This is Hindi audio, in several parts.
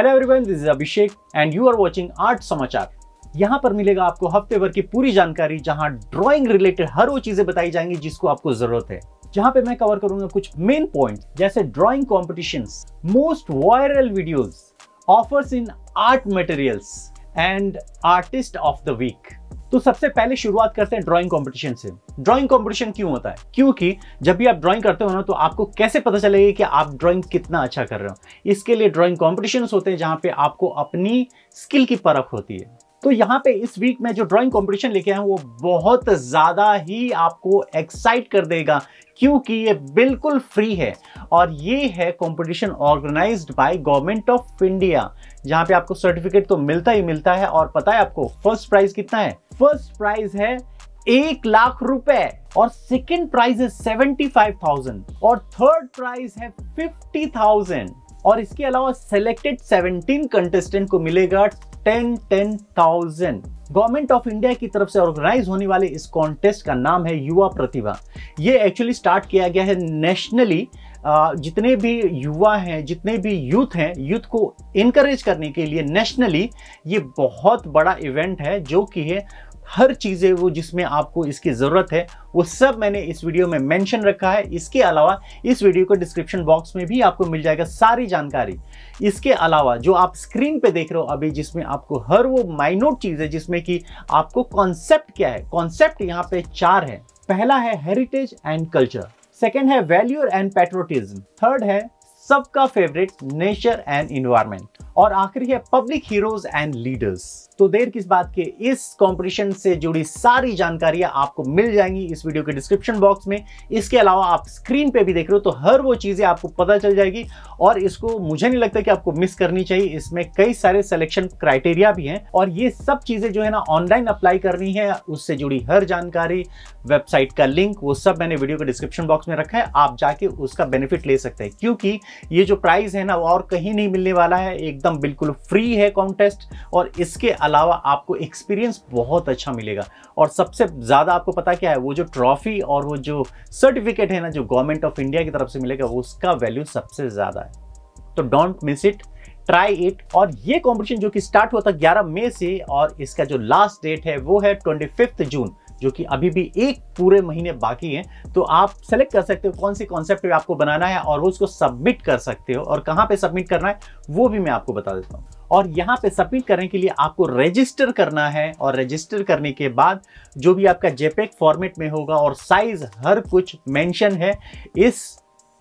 hello everyone this is Abhishek and you are watching art Samachar यहाँ पर मिलेगा आपको हफ्ते भर की पूरी जानकारी जहाँ ड्राइंग रिलेटेड हर वो चीजें बताई जाएंगी जिसको आपको जरूरत है जहाँ पे मैं कवर करूंगा कुछ मेन पॉइंट जैसे drawing competition most viral videos offers in art materials and artist of the week तो सबसे पहले शुरुआत करते हैं ड्राइंग कंपटीशन से ड्राइंग कंपटीशन क्यों होता है क्योंकि जब भी आप ड्राइंग करते हो ना तो आपको कैसे पता चलेगा कि आप ड्राइंग कितना अच्छा कर रहे हो इसके लिए ड्राइंग कंपटीशन होते हैं जहां पे आपको अपनी स्किल की परख होती है तो यहाँ पे इस वीक में जो ड्राइंग कंपटीशन लेके आए हैं वो बहुत ज़्यादा ही आपको एक्साइट कर देगा क्योंकि ये बिल्कुल फ्री है और ये है competition organized by government of India जहाँ पे आपको सर्टिफिकेट तो मिलता ही मिलता है और पता है आपको फर्स्ट प्राइज कितना है फर्स्ट प्राइज है एक लाख रुपए और सेकंड प्राइज है सेवेंटी फाइव थाउजेंड और थर्ड प्राइज है फिफ्टी थाउजेंड और इसके अलावा सेलेक्टेड 17 कंटेस्टेंट को मिलेगा 10 ten thousand government of India की तरफ से ऑर्गेनाइज होने वाले इस कॉन्टेस्ट का नाम है युवा प्रतिभा ये एक्चुअली स्टार्ट किया गया है नेशनली जितने भी युवा हैं जितने भी यूथ हैं यूथ को इनकरेज करने के लिए नेशनली ये बहुत बड़ा इवेंट है जो कि है हर चीज़ें वो जिसमें आपको इसकी ज़रूरत है वो सब मैंने इस वीडियो में मेंशन रखा है इसके अलावा इस वीडियो को डिस्क्रिप्शन बॉक्स में भी आपको मिल जाएगा सारी जानकारी इसके अलावा जो आप स्क्रीन पे देख रहे हो अभी जिसमें आपको हर वो माइनोट चीज़ है जिसमें कि आपको कॉन्सेप्ट क्या है कॉन्सेप्ट यहाँ पे चार है पहला है हेरिटेज एंड कल्चर सेकेंड है वैल्यूर एंड पेट्रोटिज्म थर्ड है सबका फेवरेट नेचर एंड इन्वायरमेंट और आखिरी है पब्लिक हीरोज एंड लीडर्स तो देर किस बात के इस कंपटीशन से जुड़ी सारी जानकारियां आपको मिल जाएंगी इस वीडियो के डिस्क्रिप्शन बॉक्स में इसके अलावा आप स्क्रीन पे भी देख रहे हो तो हर वो चीजें आपको पता चल जाएगी और इसको मुझे नहीं लगता कि आपको मिस करनी चाहिए इसमें कई सारे सिलेक्शन क्राइटेरिया भी हैं और ये सब चीजें जो है ना ऑनलाइन अप्लाई करनी है उससे जुड़ी हर जानकारी वेबसाइट का लिंक वो सब मैंने वीडियो के डिस्क्रिप्शन बॉक्स में रखा है आप जाके उसका बेनिफिट ले सकते हैं क्योंकि ये जो प्राइज़ है ना वो और कहीं नहीं मिलने वाला है एकदम बिल्कुल फ्री है कॉन्टेस्ट और इसके अलावा आपको एक्सपीरियंस बहुत अच्छा मिलेगा और सबसे ज़्यादा आपको पता क्या है वो जो ट्रॉफी और वो जो सर्टिफिकेट है ना जो गवर्नमेंट ऑफ इंडिया की तरफ से मिलेगा वो उसका वैल्यू सबसे ज़्यादा है तो don't miss it try it और ये कॉम्पिटिशन जो कि स्टार्ट हुआ था 11 मई से और इसका जो लास्ट डेट है वो है ट्वेंटी जून जो कि अभी भी एक पूरे महीने बाकी हैं तो आप सेलेक्ट कर सकते हो कौन सी कॉन्सेप्ट आपको बनाना है और वो उसको सबमिट कर सकते हो और कहाँ पे सबमिट करना है वो भी मैं आपको बता देता हूँ और यहाँ पे सबमिट करने के लिए आपको रजिस्टर करना है और रजिस्टर करने के बाद जो भी आपका जेपेक फॉर्मेट में होगा और साइज हर कुछ मैंशन है इस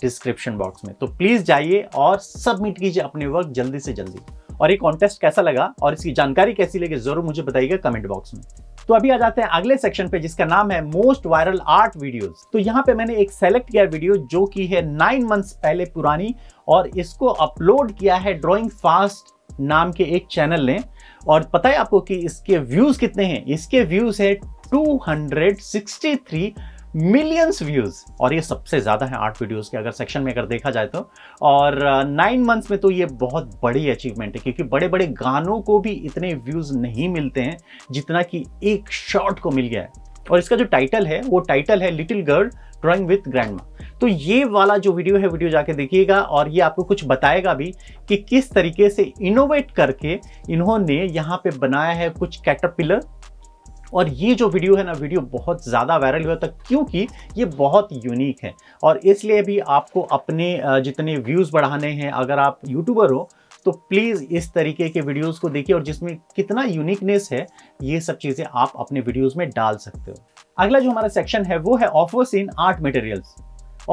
डिस्क्रिप्शन बॉक्स में तो प्लीज़ जाइए और सबमिट कीजिए अपने वर्क जल्दी से जल्दी और ये कॉन्टेस्ट कैसा लगा और इसकी जानकारी कैसी लगी ज़रूर मुझे बताइएगा कमेंट बॉक्स में तो अभी आ जाते हैं अगले सेक्शन पे जिसका नाम है मोस्ट वायरल आर्ट वीडियोस तो यहाँ पे मैंने एक सेलेक्ट किया वीडियो जो की है नाइन मंथ्स पहले पुरानी और इसको अपलोड किया है ड्रॉइंग फास्ट नाम के एक चैनल ने और पता है आपको कि इसके व्यूज कितने हैं इसके व्यूज है 263 मिलियंस व्यूज और ये सबसे ज़्यादा है आर्ट वीडियोस के अगर सेक्शन में अगर देखा जाए तो और नाइन मंथ्स में तो ये बहुत बड़ी अचीवमेंट है क्योंकि बड़े बड़े गानों को भी इतने व्यूज़ नहीं मिलते हैं जितना कि एक शॉर्ट को मिल गया है और इसका जो टाइटल है वो टाइटल है little girl drawing with grand तो ये वाला जो वीडियो है वीडियो जाके देखिएगा और ये आपको कुछ बताएगा भी कि किस तरीके से इनोवेट करके इन्होंने यहाँ पे बनाया है कुछ कैटरपिलर और ये जो वीडियो है ना वीडियो बहुत ज़्यादा वायरल हुआ था क्योंकि ये बहुत यूनिक है और इसलिए भी आपको अपने जितने व्यूज़ बढ़ाने हैं अगर आप यूट्यूबर हो तो प्लीज़ इस तरीके के वीडियोस को देखिए और जिसमें कितना यूनिकनेस है ये सब चीज़ें आप अपने वीडियोस में डाल सकते हो अगला जो हमारा सेक्शन है वो है ऑफर्स इन आर्ट मटेरियल्स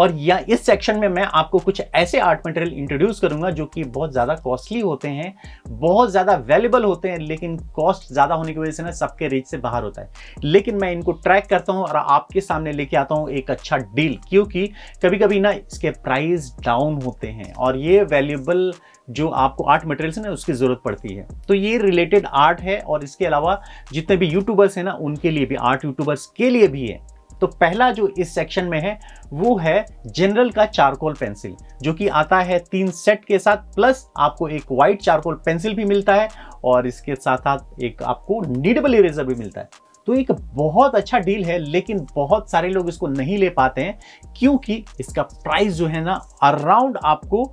और या इस सेक्शन में मैं आपको कुछ ऐसे आर्ट मटेरियल इंट्रोड्यूस करूंगा जो कि बहुत ज़्यादा कॉस्टली होते हैं बहुत ज़्यादा वैल्यूबल होते हैं लेकिन कॉस्ट ज़्यादा होने की वजह से ना सबके रीच से बाहर होता है लेकिन मैं इनको ट्रैक करता हूँ और आपके सामने लेके आता हूँ एक अच्छा डील क्योंकि कभी कभी ना इसके प्राइस डाउन होते हैं और ये वैल्यूबल जो आपको आर्ट मटेरियल्स है उसकी ज़रूरत पड़ती है तो ये रिलेटेड आर्ट है और इसके अलावा जितने भी यूट्यूबर्स हैं ना उनके लिए भी आर्ट यूट्यूबर्स के लिए भी है तो पहला जो इस सेक्शन में है वो है जनरल का चारकोल पेंसिल जो कि आता है तीन सेट के साथ प्लस आपको एक वाइट चारकोल पेंसिल भी मिलता है और इसके साथ साथ एक आपको नीडबल इरेजर भी मिलता है तो एक बहुत अच्छा डील है लेकिन बहुत सारे लोग इसको नहीं ले पाते हैं क्योंकि इसका प्राइस जो है ना अराउंड आपको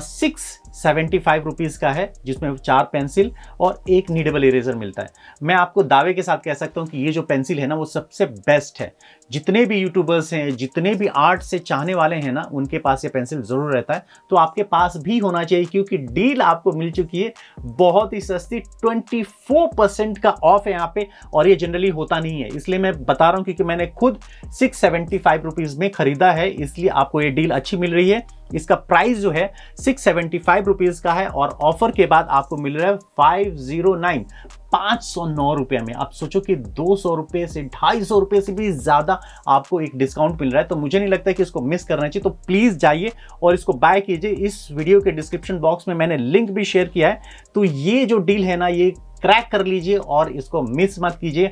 सिक्स सेवेंटी फाइव रुपीज़ का है जिसमें चार पेंसिल और एक नीडेबल इरेजर मिलता है मैं आपको दावे के साथ कह सकता हूँ कि ये जो पेंसिल है ना वो सबसे बेस्ट है जितने भी यूट्यूबर्स हैं जितने भी आर्ट से चाहने वाले हैं ना उनके पास ये पेंसिल ज़रूर रहता है तो आपके पास भी होना चाहिए क्योंकि डील आपको मिल चुकी है बहुत ही सस्ती ट्वेंटी का ऑफ है यहाँ पे और ये जनरली होता नहीं है इसलिए मैं बता रहा हूँ क्योंकि मैंने खुद सिक्स सेवेंटी में ख़रीदा है इसलिए आपको ये डील अच्छी मिल रही है इसका प्राइस जो है six seventy five hundred rupees का है और ऑफर के बाद आपको मिल रहा है फाइव जीरो नाइन पांच सौ नौ रुपये में आप सोचो कि दो सौ रुपये से ढाई सौ रुपये से भी ज़्यादा आपको एक डिस्काउंट मिल रहा है तो मुझे नहीं लगता कि इसको मिस करना चाहिए तो प्लीज़ जाइए और इसको बाय कीजिए इस वीडियो के डिस्क्रिप्शन बॉक्स में मैंने लिंक भी शेयर किया है तो ये जो डील है ना ये क्रैक कर लीजिए और इसको मिस मत कीजिए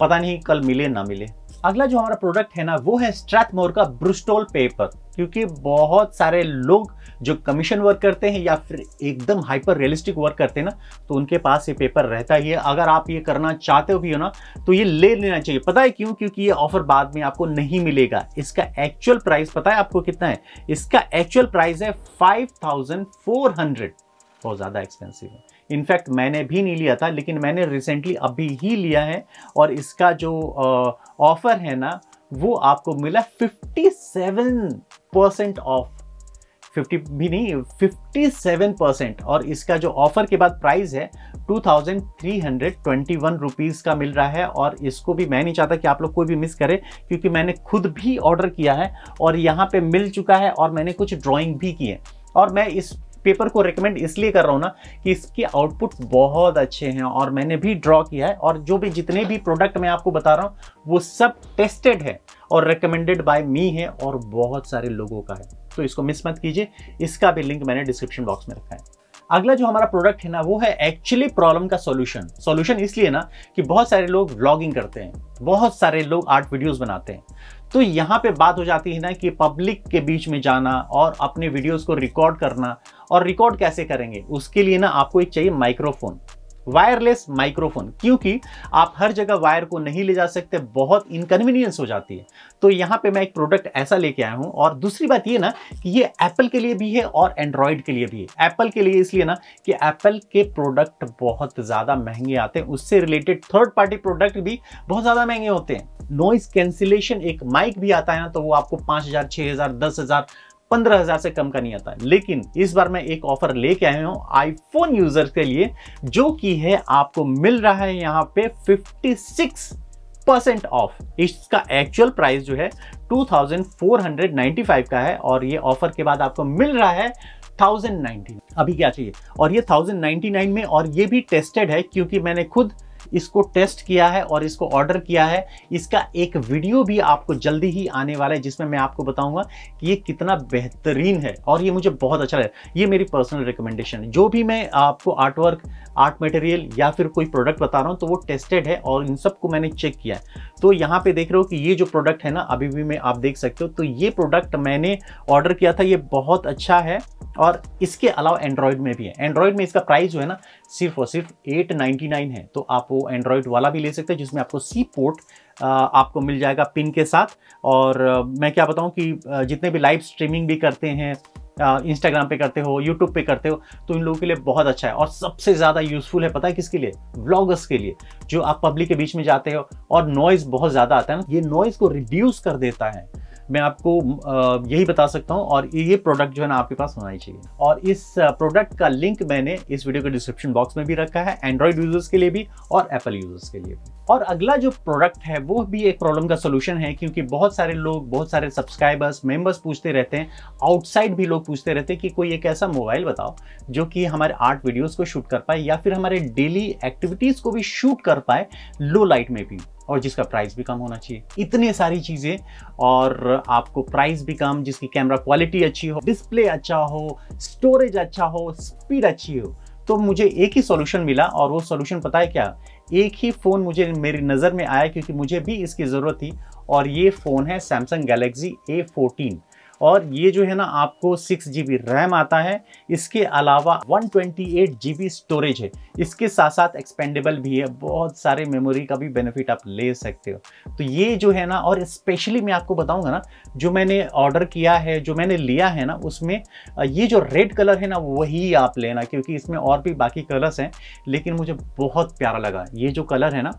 पता नहीं कल मिले ना मिले अगला जो हमारा प्रोडक्ट है ना वो है स्ट्रैथमोर का ब्रुस्टोल पेपर क्योंकि बहुत सारे लोग जो कमीशन वर्क करते हैं या फिर एकदम हाइपर रियलिस्टिक वर्क करते हैं ना तो उनके पास ये पेपर रहता ही है अगर आप ये करना चाहते हो भी हो ना तो ये ले लेना चाहिए पता है क्यों क्योंकि ये ऑफर बाद में आपको नहीं मिलेगा इसका एक्चुअल प्राइस पता है आपको कितना है इसका एक्चुअल प्राइस है फाइव बहुत ज़्यादा एक्सपेंसिव है इनफैक्ट मैंने भी नहीं लिया था लेकिन मैंने रिसेंटली अभी ही लिया है और इसका जो ऑफ़र है ना वो आपको मिला 57 परसेंट ऑफ 50 भी नहीं 57 परसेंट और इसका जो ऑफर के बाद प्राइस है two thousand three hundred twenty one rupees का मिल रहा है और इसको भी मैं नहीं चाहता कि आप लोग कोई भी मिस करे क्योंकि मैंने खुद भी ऑर्डर किया है और यहाँ पे मिल चुका है और मैंने कुछ ड्राइंग भी किए और मैं इस पेपर को रिकमेंड इसलिए कर रहा हूँ ना कि इसके आउटपुट बहुत अच्छे हैं और मैंने भी ड्रॉ किया है और जो भी जितने भी प्रोडक्ट मैं आपको बता रहा हूँ वो सब टेस्टेड है और रिकमेंडेड बाय मी है और बहुत सारे लोगों का है तो इसको मिस मत कीजिए इसका भी लिंक मैंने डिस्क्रिप्शन बॉक्स में रखा है अगला जो हमारा प्रोडक्ट है ना वो है एक्चुअली प्रॉब्लम का सॉल्यूशन सॉल्यूशन इसलिए ना कि बहुत सारे लोग व्लॉगिंग करते हैं बहुत सारे लोग आर्ट वीडियोस बनाते हैं तो यहाँ पे बात हो जाती है ना कि पब्लिक के बीच में जाना और अपने वीडियोस को रिकॉर्ड करना और रिकॉर्ड कैसे करेंगे उसके लिए ना आपको एक चाहिए माइक्रोफोन वायरलेस माइक्रोफोन क्योंकि आप हर जगह वायर को नहीं ले जा सकते बहुत इनकन्वीनियंस हो जाती है तो यहाँ पे मैं एक प्रोडक्ट ऐसा लेके आया हूँ और दूसरी बात ये ना कि ये एप्पल के लिए भी है और एंड्रॉयड के लिए भी है एप्पल के लिए इसलिए ना कि एप्पल के प्रोडक्ट बहुत ज़्यादा महंगे आते हैं उससे रिलेटेड थर्ड पार्टी प्रोडक्ट भी बहुत ज़्यादा महंगे होते हैं नॉइस कैंसिलेशन एक माइक भी आता है ना तो वो आपको पाँच हज़ार छः हज़ार दस हज़ार पंद्रह हजार से कम का नहीं आता लेकिन इस बार मैं एक ऑफर लेके आया हूं आईफोन यूजर के लिए जो कि है आपको मिल रहा है यहां पे 56 परसेंट ऑफ इसका एक्चुअल प्राइस जो है 2495 का है और ये ऑफर के बाद आपको मिल रहा है 1099 अभी क्या चाहिए और ये 1099 में और ये भी टेस्टेड है क्योंकि मैंने खुद इसको टेस्ट किया है और इसको ऑर्डर किया है इसका एक वीडियो भी आपको जल्दी ही आने वाला है जिसमें मैं आपको बताऊंगा कि ये कितना बेहतरीन है और ये मुझे बहुत अच्छा लगा ये मेरी पर्सनल रिकमेंडेशन है जो भी मैं आपको आर्टवर्क आर्ट मटेरियल या फिर कोई प्रोडक्ट बता रहा हूँ तो वो टेस्टेड है और इन सबको मैंने चेक किया है तो यहाँ पे देख रहे हो कि ये जो प्रोडक्ट है ना अभी भी मैं आप देख सकते हो तो ये प्रोडक्ट मैंने ऑर्डर किया था ये बहुत अच्छा है और इसके अलावा एंड्रॉयड में भी है एंड्रॉयड में इसका प्राइस जो है ना सिर्फ और सिर्फ 899 है तो आप वो एंड्रॉयड वाला भी ले सकते हैं जिसमें आपको सी पोर्ट आपको मिल जाएगा पिन के साथ और मैं क्या बताऊं कि जितने भी लाइव स्ट्रीमिंग भी करते हैं इंस्टाग्राम पे करते हो यूट्यूब पे करते हो तो इन लोगों के लिए बहुत अच्छा है और सबसे ज़्यादा यूजफुल है पता है किसके लिए ब्लॉगर्स के लिए जो आप पब्लिक के बीच में जाते हो और नॉइज़ बहुत ज़्यादा आता है ना ये नॉइज़ को रिड्यूस कर देता है मैं आपको यही बता सकता हूँ और ये प्रोडक्ट जो है ना आपके पास होना ही चाहिए और इस प्रोडक्ट का लिंक मैंने इस वीडियो के डिस्क्रिप्शन बॉक्स में भी रखा है एंड्रॉयड यूजर्स के लिए भी और एप्पल यूजर्स के लिए भी और अगला जो प्रोडक्ट है वो भी एक प्रॉब्लम का सोल्यूशन है क्योंकि बहुत सारे लोग बहुत सारे सब्सक्राइबर्स मेंबर्स पूछते रहते हैं आउटसाइड भी लोग पूछते रहते हैं कि कोई एक ऐसा मोबाइल बताओ जो कि हमारे आर्ट वीडियोस को शूट कर पाए या फिर हमारे डेली एक्टिविटीज़ को भी शूट कर पाए लो लाइट में भी और जिसका प्राइस भी कम होना चाहिए इतने सारी चीज़ें और आपको प्राइस भी कम जिसकी कैमरा क्वालिटी अच्छी हो डिस्प्ले अच्छा हो स्टोरेज अच्छा हो स्पीड अच्छी हो तो मुझे एक ही सॉल्यूशन मिला और वो सॉल्यूशन पता है क्या एक ही फ़ोन मुझे मेरी नज़र में आया क्योंकि मुझे भी इसकी ज़रूरत थी और ये फ़ोन है सैमसंग गैलेक्सी ए फोर्टीन और ये जो है ना आपको सिक्स जी रैम आता है इसके अलावा वन ट्वेंटी स्टोरेज है इसके साथ साथ एक्सपेंडेबल भी है बहुत सारे मेमोरी का भी बेनिफिट आप ले सकते हो तो ये जो है ना और स्पेशली मैं आपको बताऊंगा ना जो मैंने ऑर्डर किया है जो मैंने लिया है ना उसमें ये जो रेड कलर है ना वही आप लेना क्योंकि इसमें और भी बाकी कलर्स हैं लेकिन मुझे बहुत प्यारा लगा ये जो कलर है ना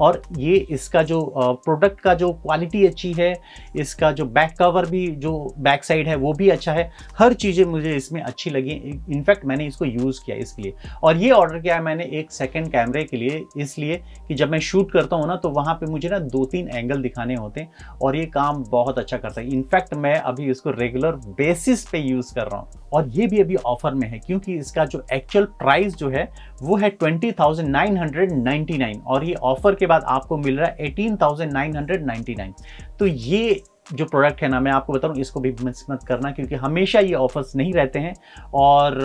और ये इसका जो प्रोडक्ट का जो क्वालिटी अच्छी है इसका जो बैक कवर भी जो बैक साइड है वो भी अच्छा है हर चीज़ें मुझे इसमें अच्छी लगी इनफैक्ट मैंने इसको यूज़ किया इसके लिए और ये ऑर्डर किया है मैंने एक सेकेंड कैमरे के लिए इसलिए कि जब मैं शूट करता हूँ ना तो वहाँ पर मुझे ना दो तीन एंगल दिखाने होते हैं और ये काम बहुत अच्छा करता है इनफैक्ट मैं अभी इसको रेगुलर बेसिस पे यूज़ कर रहा हूँ और ये भी अभी ऑफर में है क्योंकि इसका जो एक्चुअल प्राइस जो है वो है ट्वेंटी और ये ऑफर के उसके बाद आपको मिल रहा है 18,999 तो ये जो प्रोडक्ट है ना मैं आपको बता बताऊँ इसको भी मिस मत करना क्योंकि हमेशा ये ऑफर्स नहीं रहते हैं और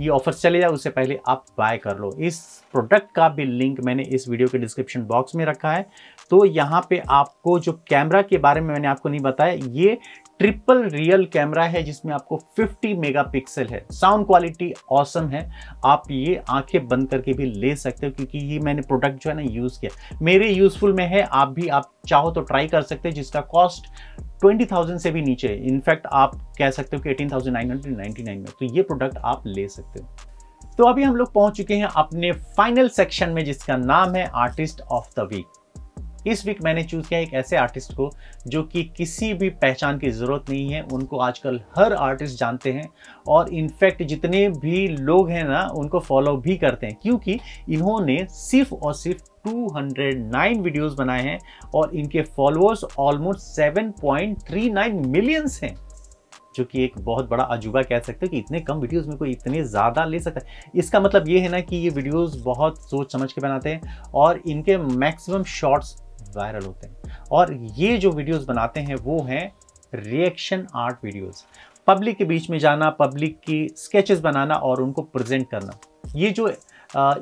ये ऑफर्स चले जाए उससे पहले आप बाय कर लो इस प्रोडक्ट का भी लिंक मैंने इस वीडियो के डिस्क्रिप्शन बॉक्स में रखा है तो यहाँ पे आपको जो कैमरा के बारे में मैंने आपको नहीं बताया ये ट्रिपल रियल कैमरा है जिसमें आपको 50 मेगापिक्सल है साउंड क्वालिटी औसम है आप ये आंखें बंद करके भी ले सकते हो क्योंकि ये मैंने प्रोडक्ट जो है ना यूज़ किया मेरे यूज़फुल में है आप भी आप चाहो तो ट्राई कर सकते हैं जिसका कॉस्ट 20,000 से भी नीचे है इनफैक्ट आप कह सकते हो कि 18,999 में तो ये प्रोडक्ट आप ले सकते हो तो अभी हम लोग पहुंच चुके हैं अपने फाइनल सेक्शन में जिसका नाम है आर्टिस्ट ऑफ द वीक इस वीक मैंने चूज़ किया एक ऐसे आर्टिस्ट को जो कि किसी भी पहचान की ज़रूरत नहीं है उनको आजकल हर आर्टिस्ट जानते हैं और इनफैक्ट जितने भी लोग हैं ना उनको फॉलो भी करते हैं क्योंकि इन्होंने सिर्फ और सिर्फ 209 वीडियोस बनाए हैं और इनके फॉलोअर्स ऑलमोस्ट 7.39 मिलियंस हैं जो कि एक बहुत बड़ा अजूबा कह सकते हो कि इतने कम वीडियोस में कोई इतने ज़्यादा ले सकता है इसका मतलब ये है ना कि ये वीडियोस बहुत सोच समझ के बनाते हैं और इनके मैक्सिमम शॉर्ट्स वायरल होते हैं और ये जो वीडियोस बनाते हैं वो हैं रिएक्शन आर्ट वीडियोस पब्लिक के बीच में जाना पब्लिक की स्केचेस बनाना और उनको प्रेजेंट करना ये जो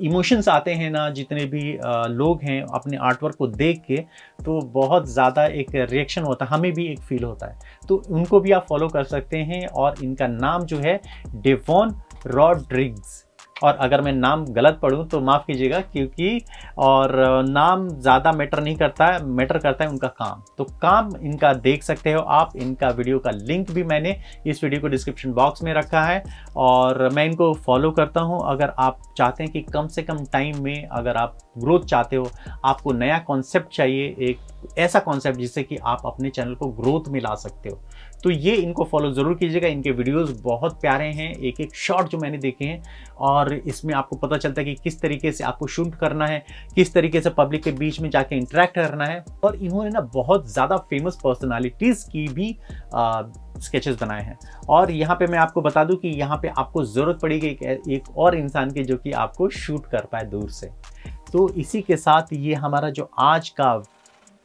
इमोशंस आते हैं ना जितने भी आ, लोग हैं अपने आर्टवर्क को देख के तो बहुत ज़्यादा एक रिएक्शन होता है हमें भी एक फील होता है तो उनको भी आप फॉलो कर सकते हैं और इनका नाम जो है डेवॉन रॉड्रिग्स और अगर मैं नाम गलत पढ़ूँ तो माफ़ कीजिएगा क्योंकि और नाम ज़्यादा मैटर नहीं करता है मैटर करता है उनका काम तो काम इनका देख सकते हो आप इनका वीडियो का लिंक भी मैंने इस वीडियो को डिस्क्रिप्शन बॉक्स में रखा है और मैं इनको फॉलो करता हूँ अगर आप चाहते हैं कि कम से कम टाइम में अगर आप ग्रोथ चाहते हो आपको नया कॉन्सेप्ट चाहिए एक ऐसा कॉन्सेप्ट जिससे कि आप अपने चैनल को ग्रोथ में ला सकते हो तो ये इनको फॉलो ज़रूर कीजिएगा इनके वीडियोस बहुत प्यारे हैं एक एक शॉट जो मैंने देखे हैं और इसमें आपको पता चलता है कि किस तरीके से आपको शूट करना है किस तरीके से पब्लिक के बीच में जाके इंटरेक्ट करना है और इन्होंने ना बहुत ज़्यादा फेमस पर्सनालिटीज़ की भी आ, स्केचेस बनाए हैं और यहाँ पे मैं आपको बता दूँ कि यहाँ पे आपको ज़रूरत पड़ेगी एक, एक और इंसान की जो कि आपको शूट कर पाए दूर से तो इसी के साथ ये हमारा जो आज का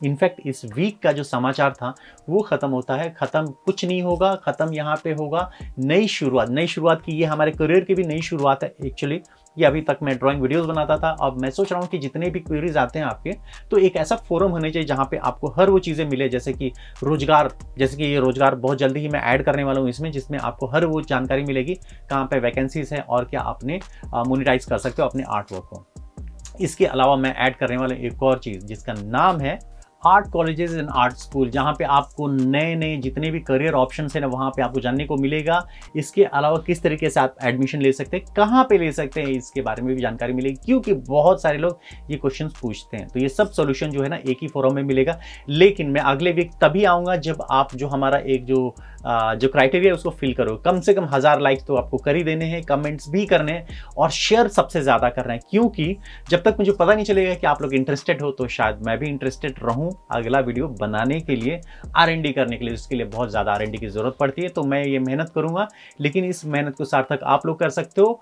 इनफैक्ट इस वीक का जो समाचार था वो ख़त्म होता है ख़त्म कुछ नहीं होगा ख़त्म यहाँ पे होगा नई शुरुआत नई शुरुआत की ये हमारे करियर की भी नई शुरुआत है एक्चुअली ये अभी तक मैं ड्राइंग वीडियोस बनाता था अब मैं सोच रहा हूँ कि जितने भी क्वेरीज आते हैं आपके तो एक ऐसा फोरम होने चाहिए जहाँ पे आपको हर वो चीज़ें मिले जैसे कि रोजगार जैसे कि ये रोजगार बहुत जल्दी ही मैं ऐड करने वाला हूँ इसमें जिसमें आपको हर वो जानकारी मिलेगी कहाँ पर वैकेंसीज हैं और क्या आपने मोनिटाइज कर सकते हो अपने आर्ट वर्क को इसके अलावा मैं ऐड करने वाला एक और चीज़ जिसका नाम है art colleges and art school जहाँ पे आपको नए नए जितने भी करियर ऑप्शन हैं ना वहाँ पे आपको जानने को मिलेगा इसके अलावा किस तरीके से आप एडमिशन ले सकते हैं कहाँ पे ले सकते हैं इसके बारे में भी जानकारी मिलेगी क्योंकि बहुत सारे लोग ये क्वेश्चन पूछते हैं तो ये सब सोल्यूशन जो है ना एक ही फोरम में मिलेगा लेकिन मैं अगले वीक तभी आऊँगा जब आप जो हमारा एक जो जो क्राइटेरिया है उसको फिल करो कम से कम हज़ार लाइक तो आपको कर ही देने हैं कमेंट्स भी करने हैं और शेयर सबसे ज़्यादा करना है क्योंकि जब तक मुझे पता नहीं चलेगा कि आप लोग इंटरेस्टेड हो तो शायद मैं भी इंटरेस्टेड रहूँ अगला वीडियो बनाने के लिए आर करने के लिए उसके लिए बहुत ज़्यादा आर की ज़रूरत पड़ती है तो मैं ये मेहनत करूँगा लेकिन इस मेहनत को सार्थक आप लोग कर सकते हो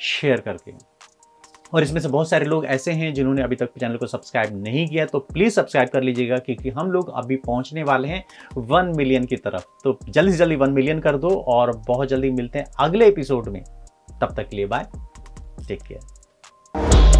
शेयर करके और इसमें से बहुत सारे लोग ऐसे हैं जिन्होंने अभी तक चैनल को सब्सक्राइब नहीं किया तो प्लीज़ सब्सक्राइब कर लीजिएगा क्योंकि हम लोग अभी पहुंचने वाले हैं वन मिलियन की तरफ तो जल्दी से जल्दी वन मिलियन कर दो और बहुत जल्दी मिलते हैं अगले एपिसोड में तब तक के लिए बाय टेक केयर